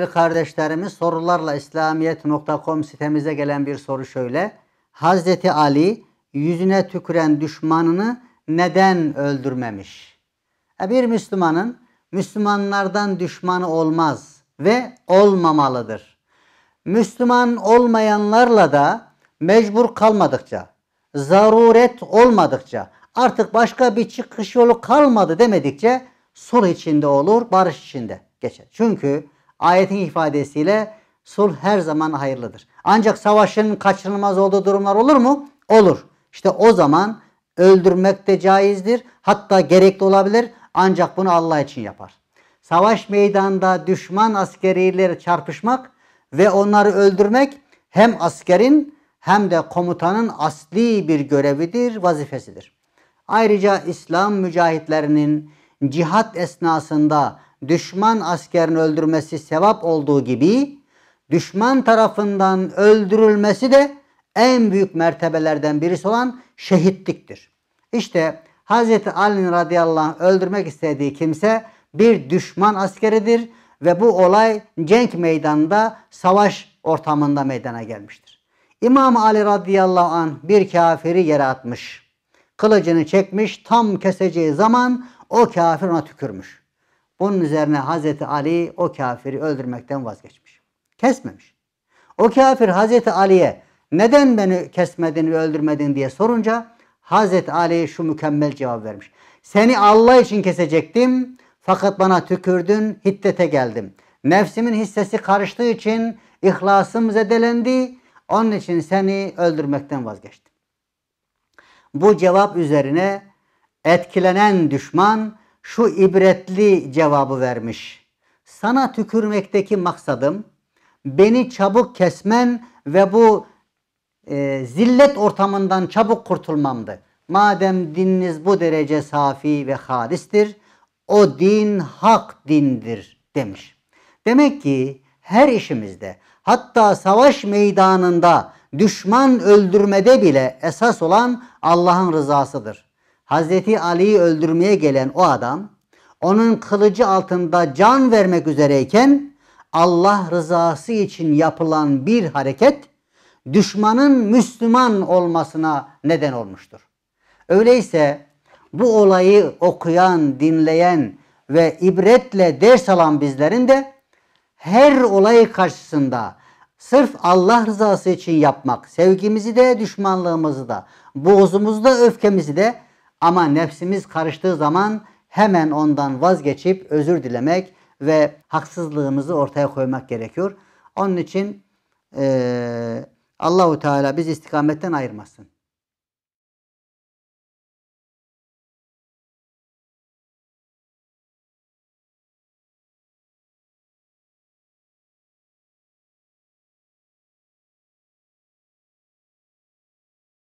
değerli kardeşlerimiz sorularla İslamiyet.com sitemize gelen bir soru şöyle. Hazreti Ali yüzüne tüküren düşmanını neden öldürmemiş? E, bir Müslümanın Müslümanlardan düşmanı olmaz ve olmamalıdır. Müslüman olmayanlarla da mecbur kalmadıkça, zaruret olmadıkça, artık başka bir çıkış yolu kalmadı demedikçe sulh içinde olur, barış içinde geçer. Çünkü Ayetin ifadesiyle sulh her zaman hayırlıdır. Ancak savaşın kaçınılmaz olduğu durumlar olur mu? Olur. İşte o zaman öldürmek de caizdir. Hatta gerekli olabilir. Ancak bunu Allah için yapar. Savaş meydanında düşman askeriyle çarpışmak ve onları öldürmek hem askerin hem de komutanın asli bir görevidir, vazifesidir. Ayrıca İslam mücahitlerinin cihat esnasında düşman askerini öldürmesi sevap olduğu gibi düşman tarafından öldürülmesi de en büyük mertebelerden birisi olan şehitliktir. İşte Hz. Ali radıyallahu anh öldürmek istediği kimse bir düşman askeridir ve bu olay cenk meydanında savaş ortamında meydana gelmiştir. İmam Ali radıyallahu anh bir kafiri yere atmış. Kılıcını çekmiş tam keseceği zaman o kafir ona tükürmüş. Bunun üzerine Hazreti Ali o kafiri öldürmekten vazgeçmiş. Kesmemiş. O kafir Hazreti Ali'ye neden beni kesmedin ve öldürmedin diye sorunca Hazreti Ali şu mükemmel cevap vermiş. Seni Allah için kesecektim fakat bana tükürdün hiddete geldim. Nefsimin hissesi karıştığı için ihlasım zedelendi. Onun için seni öldürmekten vazgeçtim. Bu cevap üzerine etkilenen düşman şu ibretli cevabı vermiş. Sana tükürmekteki maksadım beni çabuk kesmen ve bu e, zillet ortamından çabuk kurtulmamdı. Madem dininiz bu derece safi ve halistir, o din hak dindir demiş. Demek ki her işimizde hatta savaş meydanında düşman öldürmede bile esas olan Allah'ın rızasıdır. Hazreti Ali'yi öldürmeye gelen o adam onun kılıcı altında can vermek üzereyken Allah rızası için yapılan bir hareket düşmanın Müslüman olmasına neden olmuştur. Öyleyse bu olayı okuyan, dinleyen ve ibretle ders alan bizlerin de her olay karşısında sırf Allah rızası için yapmak, sevgimizi de düşmanlığımızı da, buğzumuzu da öfkemizi de ama nefsimiz karıştığı zaman hemen ondan vazgeçip özür dilemek ve haksızlığımızı ortaya koymak gerekiyor. Onun için e, Allahu Teala biz istikametten ayırmasın.